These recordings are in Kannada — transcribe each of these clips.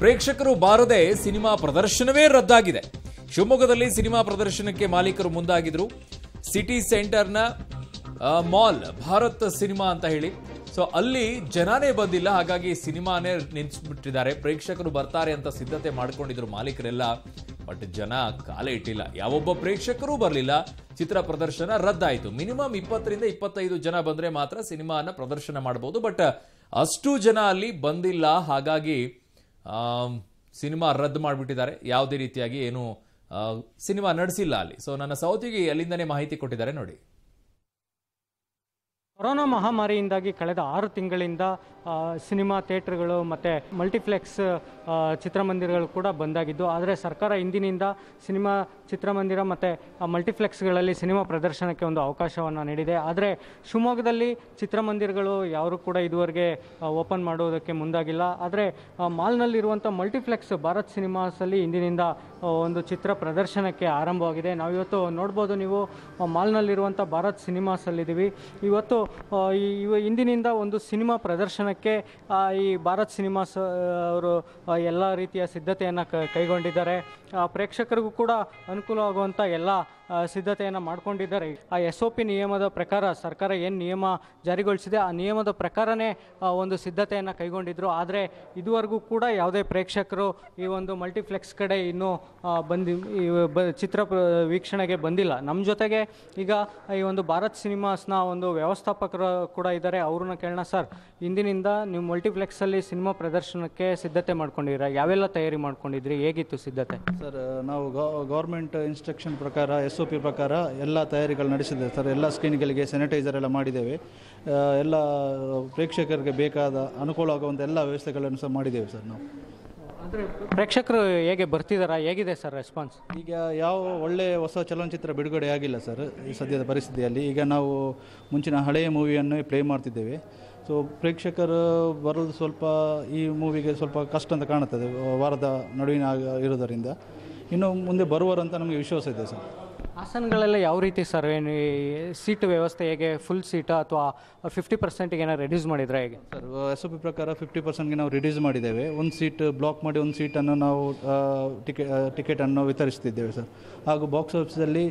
ಪ್ರೇಕ್ಷಕರು ಬಾರದೆ ಸಿನಿಮಾ ಪ್ರದರ್ಶನವೇ ರದ್ದಾಗಿದೆ ಶಿವಮೊಗ್ಗದಲ್ಲಿ ಸಿನಿಮಾ ಪ್ರದರ್ಶನಕ್ಕೆ ಮಾಲೀಕರು ಮುಂದಾಗಿದ್ರು ಸಿಟಿ ಸೆಂಟರ್ನ ಮಾಲ್ ಭಾರತ್ ಸಿನಿಮಾ ಅಂತ ಹೇಳಿ ಸೊ ಅಲ್ಲಿ ಜನಾನೇ ಬಂದಿಲ್ಲ ಹಾಗಾಗಿ ಸಿನಿಮಾನೇ ನಿಲ್ಲಿಸ್ಬಿಟ್ಟಿದ್ದಾರೆ ಪ್ರೇಕ್ಷಕರು ಬರ್ತಾರೆ ಅಂತ ಸಿದ್ಧತೆ ಮಾಡಿಕೊಂಡಿದ್ರು ಮಾಲೀಕರೆಲ್ಲ ಬಟ್ ಜನ ಕಾಲ ಇಟ್ಟಿಲ್ಲ ಯಾವೊಬ್ಬ ಪ್ರೇಕ್ಷಕರೂ ಬರಲಿಲ್ಲ ಚಿತ್ರ ಪ್ರದರ್ಶನ ರದ್ದಾಯಿತು ಮಿನಿಮಮ್ ಇಪ್ಪತ್ತರಿಂದ ಇಪ್ಪತ್ತೈದು ಜನ ಬಂದರೆ ಮಾತ್ರ ಸಿನಿಮಾನ ಪ್ರದರ್ಶನ ಮಾಡಬಹುದು ಬಟ್ ಅಷ್ಟು ಜನ ಅಲ್ಲಿ ಬಂದಿಲ್ಲ ಹಾಗಾಗಿ ಸಿನಿಮಾ ರದ್ದು ಮಾಡಿಬಿಟ್ಟಿದ್ದಾರೆ ಯಾವುದೇ ರೀತಿಯಾಗಿ ಏನು ಸಿನಿಮಾ ನಡೆಸಿಲ್ಲ ಅಲ್ಲಿ ಸೊ ನನ್ನ ಸೌತಿಗೆ ಅಲ್ಲಿಂದನೇ ಮಾಹಿತಿ ಕೊಟ್ಟಿದ್ದಾರೆ ನೋಡಿ ಕೊರೋನಾ ಮಹಾಮಾರಿಯಿಂದಾಗಿ ಕಳೆದ ಆರು ತಿಂಗಳಿಂದ ಸಿನಿಮಾ ಥಿಯೇಟ್ರ್ಗಳು ಮತ್ತು ಮಲ್ಟಿಪ್ಲೆಕ್ಸ್ ಚಿತ್ರಮಂದಿರಗಳು ಕೂಡ ಬಂದಾಗಿದ್ದು ಆದರೆ ಸರ್ಕಾರ ಇಂದಿನಿಂದ ಸಿನಿಮಾ ಚಿತ್ರಮಂದಿರ ಮತ್ತು ಮಲ್ಟಿಪ್ಲೆಕ್ಸ್ಗಳಲ್ಲಿ ಸಿನಿಮಾ ಪ್ರದರ್ಶನಕ್ಕೆ ಒಂದು ಅವಕಾಶವನ್ನು ನೀಡಿದೆ ಆದರೆ ಶಿವಮೊಗ್ಗದಲ್ಲಿ ಚಿತ್ರಮಂದಿರಗಳು ಯಾರೂ ಕೂಡ ಇದುವರೆಗೆ ಓಪನ್ ಮಾಡುವುದಕ್ಕೆ ಮುಂದಾಗಿಲ್ಲ ಆದರೆ ಮಾಲ್ನಲ್ಲಿರುವಂಥ ಮಲ್ಟಿಪ್ಲೆಕ್ಸ್ ಭಾರತ್ ಸಿನಿಮಾಸಲ್ಲಿ ಇಂದಿನಿಂದ ಒಂದು ಚಿತ್ರ ಪ್ರದರ್ಶನಕ್ಕೆ ಆರಂಭವಾಗಿದೆ ನಾವು ಇವತ್ತು ನೋಡ್ಬೋದು ನೀವು ಮಾಲ್ನಲ್ಲಿರುವಂಥ ಭಾರತ್ ಸಿನಿಮಾಸಲ್ಲಿದ್ದೀವಿ ಇವತ್ತು ಇವ ಇಂದಿನಿಂದ ಒಂದು ಸಿನಿಮಾ ಪ್ರದರ್ಶನಕ್ಕೆ ಈ ಭಾರತ್ ಸಿನಿಮಾಸ್ ಅವರು ಎಲ್ಲ ರೀತಿಯ ಸಿದ್ಧತೆಯನ್ನು ಕೈಗೊಂಡಿದ್ದಾರೆ ಪ್ರೇಕ್ಷಕರಿಗೂ ಕೂಡ ಅನುಕೂಲ ಎಲ್ಲ ಸಿದ್ಧತೆಯನ್ನು ಮಾಡ್ಕೊಂಡಿದ್ದಾರೆ ಆ ಎಸ್ ಒ ಪಿ ನಿಯಮದ ಪ್ರಕಾರ ಸರ್ಕಾರ ಏನು ನಿಯಮ ಜಾರಿಗೊಳಿಸಿದೆ ಆ ನಿಯಮದ ಪ್ರಕಾರನೇ ಒಂದು ಸಿದ್ಧತೆಯನ್ನು ಕೈಗೊಂಡಿದ್ರು ಆದರೆ ಇದುವರೆಗೂ ಕೂಡ ಯಾವುದೇ ಪ್ರೇಕ್ಷಕರು ಈ ಒಂದು ಮಲ್ಟಿಪ್ಲೆಕ್ಸ್ ಕಡೆ ಇನ್ನೂ ಬಂದಿ ಬ ಚಿತ್ರ ವೀಕ್ಷಣೆಗೆ ಬಂದಿಲ್ಲ ನಮ್ಮ ಜೊತೆಗೆ ಈಗ ಈ ಒಂದು ಭಾರತ್ ಸಿನಿಮಾಸ್ನ ಒಂದು ವ್ಯವಸ್ಥಾಪಕರು ಕೂಡ ಇದ್ದಾರೆ ಅವ್ರನ್ನ ಕೇಳೋಣ ಸರ್ ಇಂದಿನಿಂದ ನೀವು ಮಲ್ಟಿಪ್ಲೆಕ್ಸಲ್ಲಿ ಸಿನಿಮಾ ಪ್ರದರ್ಶನಕ್ಕೆ ಸಿದ್ಧತೆ ಮಾಡ್ಕೊಂಡಿರ ಯಾವೆಲ್ಲ ತಯಾರಿ ಮಾಡ್ಕೊಂಡಿದ್ರಿ ಹೇಗಿತ್ತು ಸಿದ್ಧತೆ ಸರ್ ನಾವು ಗೌರ್ಮೆಂಟ್ ಇನ್ಸ್ಟ್ರಕ್ಷನ್ ಪ್ರಕಾರ ಎಸ್ ಸೋಪಿ ಪ್ರಕಾರ ಎಲ್ಲ ತಯಾರಿಗಳು ನಡೆಸಿದ್ದೇವೆ ಸರ್ ಎಲ್ಲ ಸ್ಕ್ರೀನ್ಗಳಿಗೆ ಸ್ಯಾನಿಟೈಸರ್ ಎಲ್ಲ ಮಾಡಿದ್ದೇವೆ ಎಲ್ಲ ಪ್ರೇಕ್ಷಕರಿಗೆ ಬೇಕಾದ ಅನುಕೂಲ ಆಗುವಂಥ ಎಲ್ಲ ವ್ಯವಸ್ಥೆಗಳನ್ನು ಸಹ ಮಾಡಿದ್ದೇವೆ ಸರ್ ನಾವು ಅಂದರೆ ಪ್ರೇಕ್ಷಕರು ಹೇಗೆ ಬರ್ತಿದ್ದಾರಾ ಹೇಗಿದೆ ಸರ್ ರೆಸ್ಪಾನ್ಸ್ ಈಗ ಯಾವ ಒಳ್ಳೆಯ ಹೊಸ ಚಲನಚಿತ್ರ ಬಿಡುಗಡೆ ಆಗಿಲ್ಲ ಸರ್ ಈ ಸದ್ಯದ ಪರಿಸ್ಥಿತಿಯಲ್ಲಿ ಈಗ ನಾವು ಮುಂಚಿನ ಹಳೆಯ ಮೂವಿಯನ್ನೇ ಪ್ಲೇ ಮಾಡ್ತಿದ್ದೇವೆ ಸೊ ಪ್ರೇಕ್ಷಕರು ಬರೋದು ಸ್ವಲ್ಪ ಈ ಮೂವಿಗೆ ಸ್ವಲ್ಪ ಕಷ್ಟ ಅಂತ ಕಾಣುತ್ತದೆ ವಾರದ ನಡುವಿನ ಇರೋದರಿಂದ ಇನ್ನು ಮುಂದೆ ಬರುವರಂತ ನಮಗೆ ವಿಶ್ವಾಸ ಇದೆ ಸರ್ ಹಾಸನಗಳೆಲ್ಲ ಯಾವ ರೀತಿ ಸರ್ ಏನು ಸೀಟ್ ವ್ಯವಸ್ಥೆ ಹೇಗೆ ಫುಲ್ ಸೀಟ್ ಅಥವಾ ಫಿಫ್ಟಿ ಪರ್ಸೆಂಟ್ಗೆ ಏನೋ ರೆಡ್ಯೂಸ್ ಮಾಡಿದ್ರೆ ಹೇಗೆ ಸರ್ ಎಸ್ ಒ ಪಿ ಪ್ರಕಾರ ಫಿಫ್ಟಿ ಪರ್ಸೆಂಟ್ಗೆ ನಾವು ರಿಡ್ಯೂಸ್ ಮಾಡಿದ್ದೇವೆ ಒಂದು ಸೀಟ್ ಬ್ಲಾಕ್ ಮಾಡಿ ಒಂದು ಸೀಟನ್ನು ನಾವು ಟಿಕೆಟ್ ಟಿಕೆಟನ್ನು ವಿತರಿಸ್ತಿದ್ದೇವೆ ಸರ್ ಹಾಗೂ ಬಾಕ್ಸ್ ಆಫೀಸಲ್ಲಿ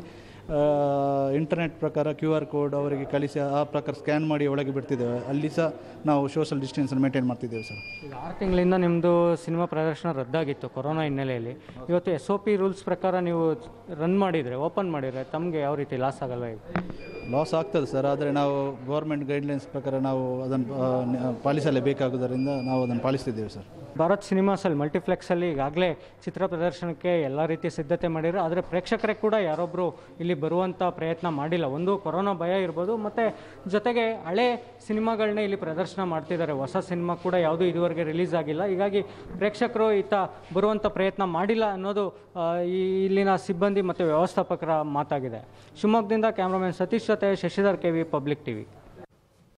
ಇಂಟರ್ನೆಟ್ ಪ್ರಕಾರ ಕ್ಯೂ ಆರ್ ಕೋಡ್ ಅವರಿಗೆ ಕಳಿಸಿ ಆ ಪ್ರಕಾರ ಸ್ಕ್ಯಾನ್ ಮಾಡಿ ಒಳಗೆ ಬಿಡ್ತಿದ್ದೇವೆ ಅಲ್ಲಿ ಸಹ ನಾವು ಸೋಷಲ್ ಡಿಸ್ಟೆನ್ಸ್ ಮೇಂಟೈನ್ ಮಾಡ್ತಿದ್ದೇವೆ ಸರ್ ಈಗ ಆರು ತಿಂಗಳಿಂದ ನಿಮ್ಮದು ಸಿನಿಮಾ ಪ್ರದರ್ಶನ ರದ್ದಾಗಿತ್ತು ಕೊರೋನಾ ಹಿನ್ನೆಲೆಯಲ್ಲಿ ಇವತ್ತು ಎಸ್ ಒ ಪಿ ರೂಲ್ಸ್ ಪ್ರಕಾರ ನೀವು ರನ್ ಮಾಡಿದರೆ ಓಪನ್ ಮಾಡಿದರೆ ತಮಗೆ ಯಾವ ರೀತಿ ಲಾಸ್ ಆಗಲ್ಲ ಇದು ಲಾಸ್ ಆಗ್ತದೆ ಸರ್ ಆದರೆ ನಾವು ಗೌರ್ಮೆಂಟ್ ಗೈಡ್ಲೈನ್ಸ್ ಪ್ರಕಾರ ನಾವು ಅದನ್ನು ಪಾಲಿಸಲೇಬೇಕಾಗುವುದರಿಂದ ನಾವು ಅದನ್ನು ಪಾಲಿಸ್ತಿದ್ದೇವೆ ಸರ್ ಭಾರತ್ ಸಿನಿಮಾಸಲ್ಲಿ ಮಲ್ಟಿಪ್ಲೆಕ್ಸಲ್ಲಿ ಈಗಾಗಲೇ ಚಿತ್ರ ಪ್ರದರ್ಶನಕ್ಕೆ ಎಲ್ಲ ರೀತಿಯ ಸಿದ್ಧತೆ ಮಾಡಿದ್ರು ಆದರೆ ಪ್ರೇಕ್ಷಕರೇ ಕೂಡ ಯಾರೊಬ್ಬರು ಇಲ್ಲಿ ಬರುವಂಥ ಪ್ರಯತ್ನ ಮಾಡಿಲ್ಲ ಒಂದು ಕೊರೋನಾ ಭಯ ಇರ್ಬೋದು ಮತ್ತು ಜೊತೆಗೆ ಹಳೆ ಸಿನಿಮಾಗಳನ್ನ ಇಲ್ಲಿ ಪ್ರದರ್ಶನ ಮಾಡ್ತಿದ್ದಾರೆ ಹೊಸ ಸಿನಿಮಾ ಕೂಡ ಯಾವುದೂ ಇದುವರೆಗೆ ರಿಲೀಸ್ ಆಗಿಲ್ಲ ಹೀಗಾಗಿ ಪ್ರೇಕ್ಷಕರು ಈತ ಬರುವಂಥ ಪ್ರಯತ್ನ ಮಾಡಿಲ್ಲ ಅನ್ನೋದು ಇಲ್ಲಿನ ಸಿಬ್ಬಂದಿ ಮತ್ತು ವ್ಯವಸ್ಥಾಪಕರ ಮಾತಾಗಿದೆ ಶಿವಮೊಗ್ಗದಿಂದ ಕ್ಯಾಮ್ರಾಮನ್ ಸತೀಶ್ जो शशिधर के वि पब्ली टी